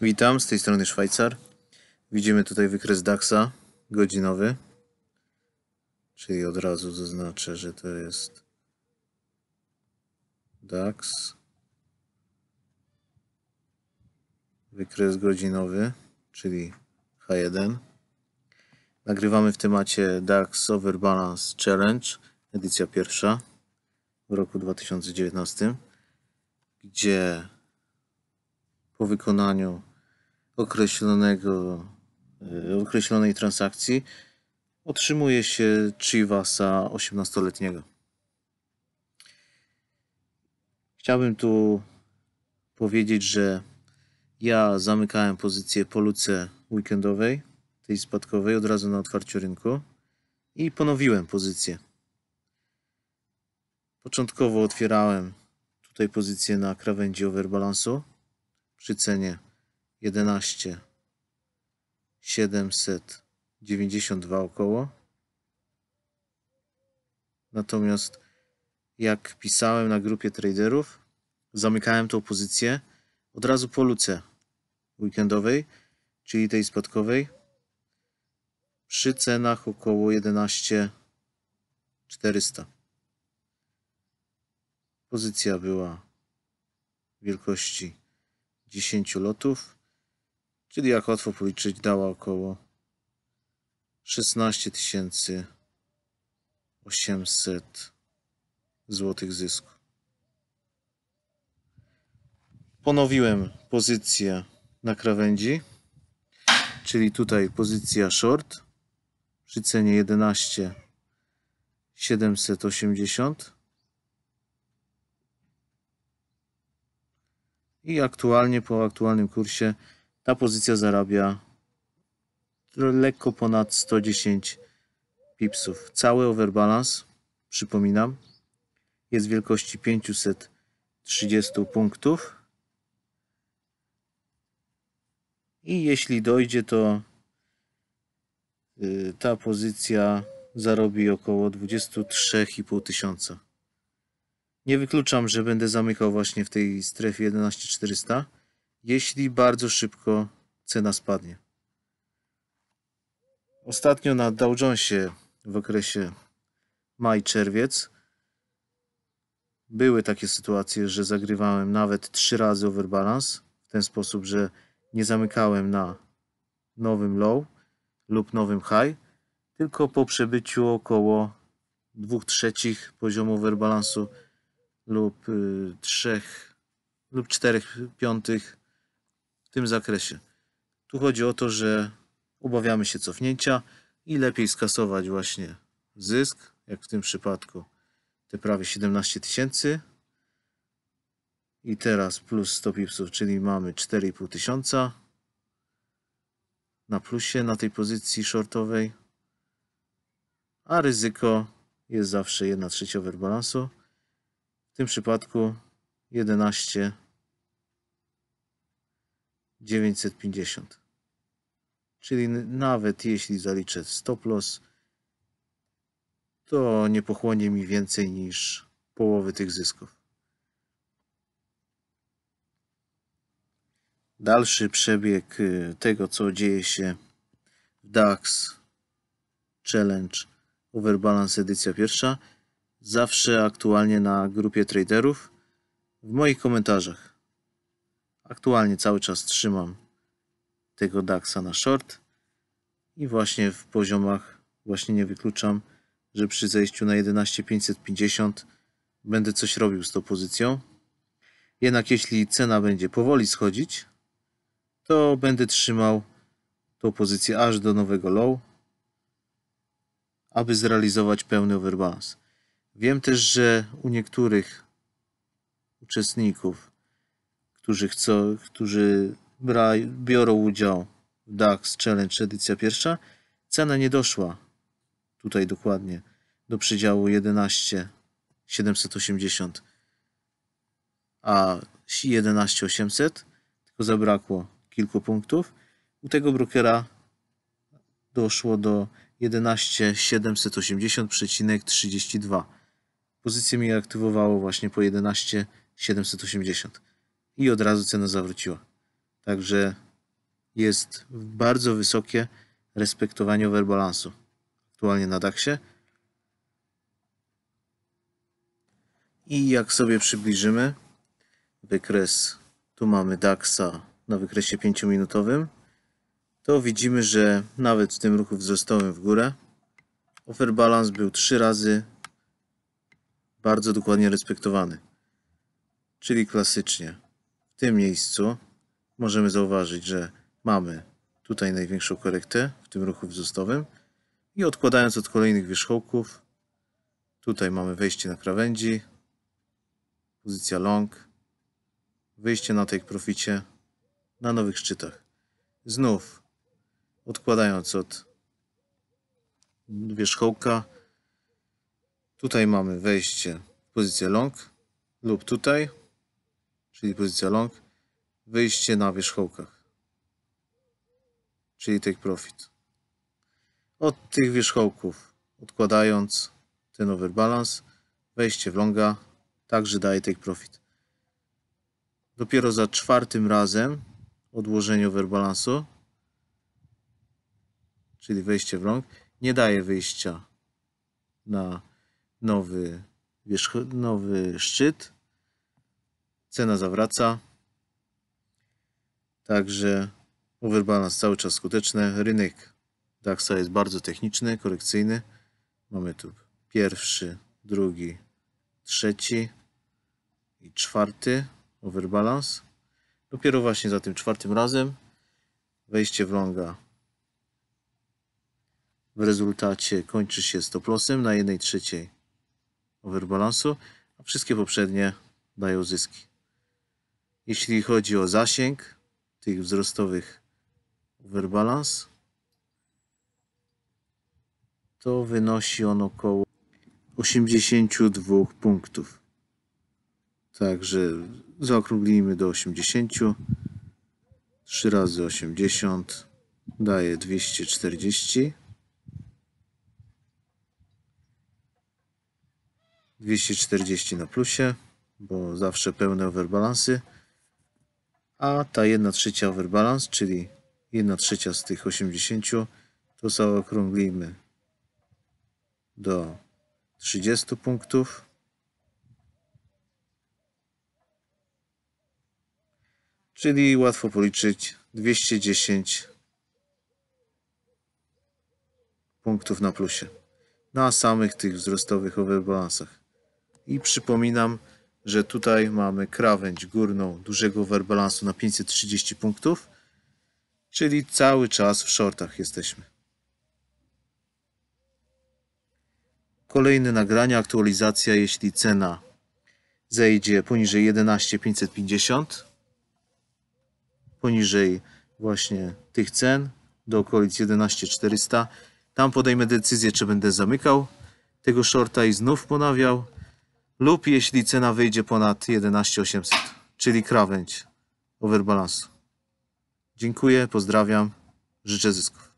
Witam, z tej strony Szwajcar. Widzimy tutaj wykres DAXa godzinowy. Czyli od razu zaznaczę, że to jest DAX. Wykres godzinowy, czyli H1. Nagrywamy w temacie DAX Overbalance Challenge, edycja pierwsza w roku 2019, gdzie po wykonaniu określonego, e, określonej transakcji otrzymuje się Chivasa 18-letniego. Chciałbym tu powiedzieć, że ja zamykałem pozycję po luce weekendowej, tej spadkowej, od razu na otwarciu rynku i ponowiłem pozycję. Początkowo otwierałem tutaj pozycję na krawędzi overbalansu przy cenie jedenaście siedemset dziewięćdziesiąt dwa około. Natomiast jak pisałem na grupie traderów, zamykałem tą pozycję od razu po luce weekendowej, czyli tej spadkowej, przy cenach około 11 400. Pozycja była wielkości 10 lotów. Czyli jak łatwo policzyć, dała około 16 800 złotych zysku. Ponowiłem pozycję na krawędzi, czyli tutaj pozycja short przy cenie 11 780 i aktualnie po aktualnym kursie ta pozycja zarabia lekko ponad 110 pipsów. Cały overbalance, przypominam, jest wielkości 530 punktów. I jeśli dojdzie, to y, ta pozycja zarobi około 23,5 tysiąca. Nie wykluczam, że będę zamykał właśnie w tej strefie 11400 jeśli bardzo szybko cena spadnie. Ostatnio na Dow Jonesie w okresie maj-czerwiec były takie sytuacje, że zagrywałem nawet trzy razy overbalance w ten sposób, że nie zamykałem na nowym low lub nowym high, tylko po przebyciu około 2 trzecich poziomu overbalansu lub 3 y, lub 4 piątych w tym zakresie. Tu chodzi o to, że obawiamy się cofnięcia i lepiej skasować właśnie zysk, jak w tym przypadku te prawie 17 tysięcy. I teraz plus 100 pipsów, czyli mamy 4,5 tysiąca na plusie na tej pozycji shortowej. A ryzyko jest zawsze 1 trzecia werbalansu. W tym przypadku 11 950. Czyli nawet jeśli zaliczę stop loss, to nie pochłonie mi więcej niż połowy tych zysków. Dalszy przebieg y, tego, co dzieje się w DAX Challenge Overbalance edycja pierwsza, zawsze aktualnie na grupie traderów w moich komentarzach. Aktualnie cały czas trzymam tego DAXa na short i właśnie w poziomach właśnie nie wykluczam, że przy zejściu na 11550 będę coś robił z tą pozycją. Jednak jeśli cena będzie powoli schodzić, to będę trzymał tą pozycję aż do nowego low, aby zrealizować pełny overbalance. Wiem też, że u niektórych uczestników którzy, chcą, którzy braj, biorą udział w DAX Challenge edycja pierwsza, cena nie doszła tutaj dokładnie do przedziału 11 780 a 11 800 tylko zabrakło kilku punktów u tego brokera doszło do 11 780,32 pozycję mi aktywowało właśnie po 11 780 i od razu cena zawróciła. Także jest bardzo wysokie respektowanie overbalansu aktualnie na DAX-ie. I jak sobie przybliżymy wykres, tu mamy DAX-a na wykresie 5-minutowym, to widzimy, że nawet w tym ruchu wzrostowym w górę overbalans był 3 razy bardzo dokładnie respektowany. Czyli klasycznie w tym miejscu możemy zauważyć, że mamy tutaj największą korektę w tym ruchu wzrostowym i odkładając od kolejnych wierzchołków, tutaj mamy wejście na krawędzi, pozycja long, wyjście na tej proficie na nowych szczytach. Znów odkładając od wierzchołka, tutaj mamy wejście w pozycję long lub tutaj czyli pozycja long, wyjście na wierzchołkach, czyli take profit. Od tych wierzchołków odkładając ten overbalance, wejście w longa także daje take profit. Dopiero za czwartym razem odłożenie overbalansu, czyli wejście w long, nie daje wyjścia na nowy, wierzch, nowy szczyt, Cena zawraca. Także overbalance cały czas skuteczny. Rynek DAXa jest bardzo techniczny, korekcyjny. Mamy tu pierwszy, drugi, trzeci i czwarty overbalance. Dopiero właśnie za tym czwartym razem wejście w longa w rezultacie kończy się stop lossem na jednej trzeciej overbalansu, a wszystkie poprzednie dają zyski jeśli chodzi o zasięg tych wzrostowych overbalance, to wynosi on około 82 punktów. Także zaokrąglimy do 80. 3 razy 80 daje 240. 240 na plusie, bo zawsze pełne overbalansy a ta 1 trzecia overbalance, czyli 1 trzecia z tych 80, to zaokrąglimy do 30 punktów. Czyli łatwo policzyć 210 punktów na plusie na samych tych wzrostowych overbalansach. I przypominam, że tutaj mamy krawędź górną dużego overbalansu na 530 punktów, czyli cały czas w shortach jesteśmy. Kolejne nagrania, aktualizacja, jeśli cena zejdzie poniżej 11550, poniżej właśnie tych cen, do okolic 11400, tam podejmę decyzję, czy będę zamykał tego shorta i znów ponawiał, lub jeśli cena wyjdzie ponad 11800, czyli krawędź overbalansu. Dziękuję, pozdrawiam, życzę zysków.